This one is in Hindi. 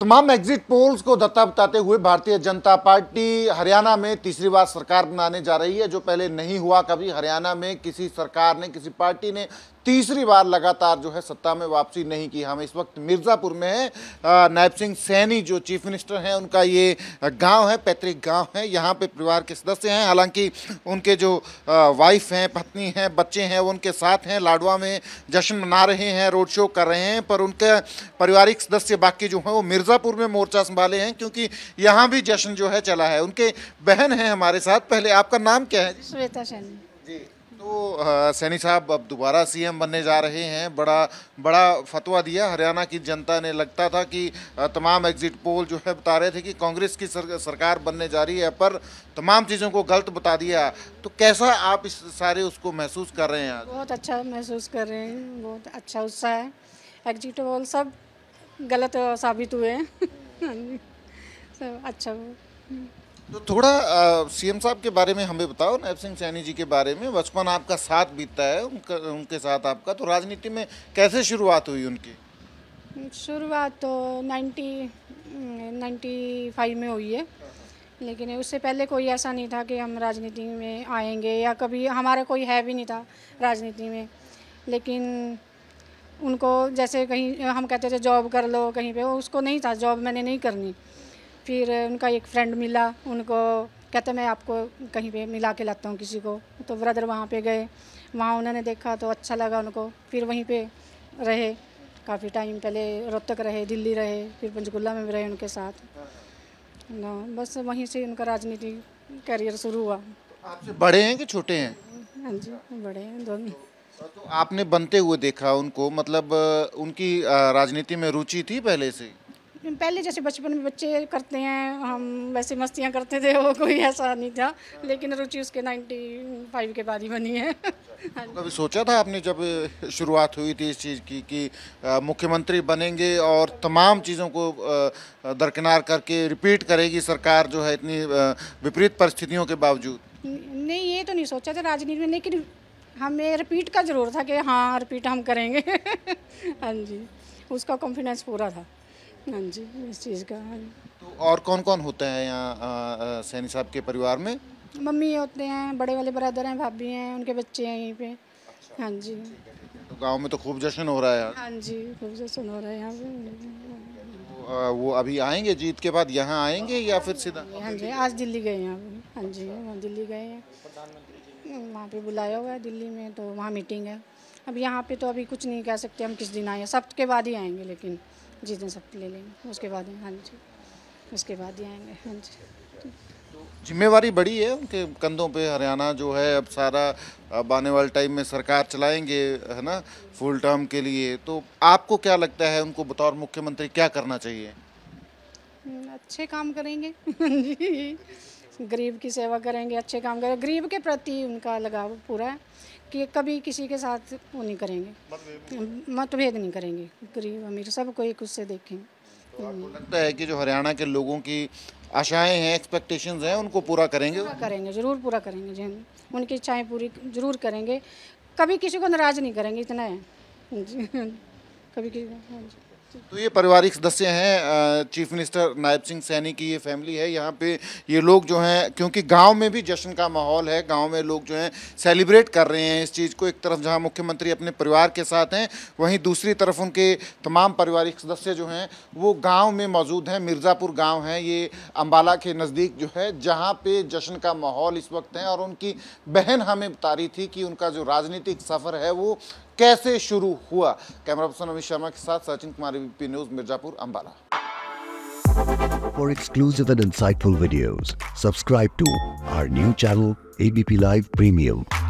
तमाम एग्जिट पोल्स को दत्ता बताते हुए भारतीय जनता पार्टी हरियाणा में तीसरी बार सरकार बनाने जा रही है जो पहले नहीं हुआ कभी हरियाणा में किसी सरकार ने किसी पार्टी ने तीसरी बार लगातार जो है सत्ता में वापसी नहीं की हम इस वक्त मिर्ज़ापुर में हैं नायब सिंह सैनी जो चीफ मिनिस्टर हैं उनका ये गांव है पैतृक गांव है यहाँ पे परिवार के सदस्य हैं हालांकि उनके जो वाइफ हैं पत्नी हैं बच्चे हैं वो उनके साथ हैं लाडवा में जश्न मना रहे हैं रोड शो कर रहे हैं पर उनके पारिवारिक सदस्य बाकी जो हैं वो मिर्ज़ापुर में मोर्चा संभाले हैं क्योंकि यहाँ भी जश्न जो है चला है उनके बहन हैं हमारे साथ पहले आपका नाम क्या है श्वेता सैनी जी तो सैनी साहब अब दोबारा सीएम बनने जा रहे हैं बड़ा बड़ा फतवा दिया हरियाणा की जनता ने लगता था कि तमाम एग्जिट पोल जो है बता रहे थे कि कांग्रेस की सर, सरकार बनने जा रही है पर तमाम चीज़ों को गलत बता दिया तो कैसा आप इस सारे उसको महसूस कर रहे हैं बहुत अच्छा महसूस कर रहे हैं बहुत अच्छा उत्साह है एग्जिट पोल सब गलत साबित हुए हैं हाँ अच्छा तो थोड़ा सीएम साहब के बारे में हमें बताओ नायब सिंह सैनी जी के बारे में बचपन आपका साथ बीतता है उनका उनके साथ आपका तो राजनीति में कैसे शुरुआत हुई उनकी शुरुआत तो नाइन्टी 95 में हुई है लेकिन उससे पहले कोई ऐसा नहीं था कि हम राजनीति में आएंगे या कभी हमारा कोई है भी नहीं था राजनीति में लेकिन उनको जैसे कहीं हम कहते थे जॉब कर लो कहीं पे उसको नहीं था जॉब मैंने नहीं करनी फिर उनका एक फ्रेंड मिला उनको कहते मैं आपको कहीं पे मिला के लाता हूँ किसी को तो ब्रदर वहाँ पे गए वहाँ उन्होंने देखा तो अच्छा लगा उनको फिर वहीं पे रहे काफ़ी टाइम पहले रोहतक रहे दिल्ली रहे फिर पंचकुला में भी रहे उनके साथ ना बस वहीं से उनका राजनीति करियर शुरू हुआ आपसे बड़े हैं कि छोटे हैं हाँ जी बड़े हैं दोनों तो आपने बनते हुए देखा उनको मतलब उनकी राजनीति में रुचि थी पहले से पहले जैसे बचपन में बच्चे करते हैं हम वैसे मस्तियाँ करते थे वो कोई ऐसा नहीं था लेकिन रुचि उसके 95 के बाद ही बनी है हाँ कभी सोचा था आपने जब शुरुआत हुई थी इस चीज़ की कि मुख्यमंत्री बनेंगे और तमाम चीज़ों को दरकिनार करके रिपीट करेगी सरकार जो है इतनी विपरीत परिस्थितियों के बावजूद नहीं ये तो नहीं सोचा था राजनीति में लेकिन हमें रिपीट का ज़रूर था कि हाँ रिपीट हम करेंगे हाँ जी उसका कॉन्फिडेंस पूरा था हाँ जी इस चीज़ का तो और कौन कौन होता है यहाँ सैनी साहब के परिवार में मम्मी होते हैं बड़े वाले ब्रदर हैं भाभी हैं उनके बच्चे हैं यहीं पे अच्छा, हाँ जी तो गांव में तो खूब जश्न हो रहा है हाँ जी खूब जश्न हो रहा है यहाँ पे तो, वो अभी आएंगे जीत के बाद यहाँ आएंगे या फिर सीधा हाँ जी हाँ आज दिल्ली गए हैं हाँ जी वहाँ दिल्ली गए हैं वहाँ पे बुलाया हुआ है दिल्ली में तो वहाँ मीटिंग है अब यहाँ पे तो अभी कुछ नहीं कह सकते हम किस दिन आए सप्त के बाद ही आएंगे लेकिन दिन सब ले लेंगे उसके बाद हाँ जी उसके बाद ही आएंगे हाँ जी तो जिम्मेवारी बड़ी है उनके कंधों पे हरियाणा जो है अब सारा अब आने वाले टाइम में सरकार चलाएंगे है ना फुल टर्म के लिए तो आपको क्या लगता है उनको बतौर मुख्यमंत्री क्या करना चाहिए हम्म, अच्छे काम करेंगे हाँ जी गरीब की सेवा करेंगे अच्छे काम करेंगे गरीब के प्रति उनका लगाव पूरा है कि कभी किसी के साथ वो नहीं करेंगे मतभेद नहीं करेंगे गरीब अमीर सब कोई एक उससे देखेंगे तो लगता है कि जो हरियाणा के लोगों की आशाएं हैं एक्सपेक्टेशंस हैं उनको पूरा करेंगे पूरा करेंगे जरूर पूरा करेंगे जी उनकी इच्छाएं पूरी जरूर करेंगे कभी किसी को नाराज नहीं करेंगे इतना है कभी किसी को हाँ तो ये पारिवारिक सदस्य हैं चीफ मिनिस्टर नायब सिंह सैनी की ये फैमिली है यहाँ पे ये लोग जो हैं क्योंकि गांव में भी जश्न का माहौल है गांव में लोग जो हैं सेलिब्रेट कर रहे हैं इस चीज़ को एक तरफ जहाँ मुख्यमंत्री अपने परिवार के साथ हैं वहीं दूसरी तरफ उनके तमाम पारिवारिक सदस्य जो हैं वो गाँव में मौजूद हैं मिर्ज़ापुर गाँव है ये अम्बाला के नज़दीक जो है जहाँ पर जश्न का माहौल इस वक्त है और उनकी बहन हमें बता रही थी कि उनका जो राजनीतिक सफ़र है वो कैसे शुरू हुआ कैमरा पर्सन अमित शर्मा के साथ Sachin Kumar VP news Mirzapur Ambala For exclusive and insightful videos, subscribe to our new channel ABP Live Premium.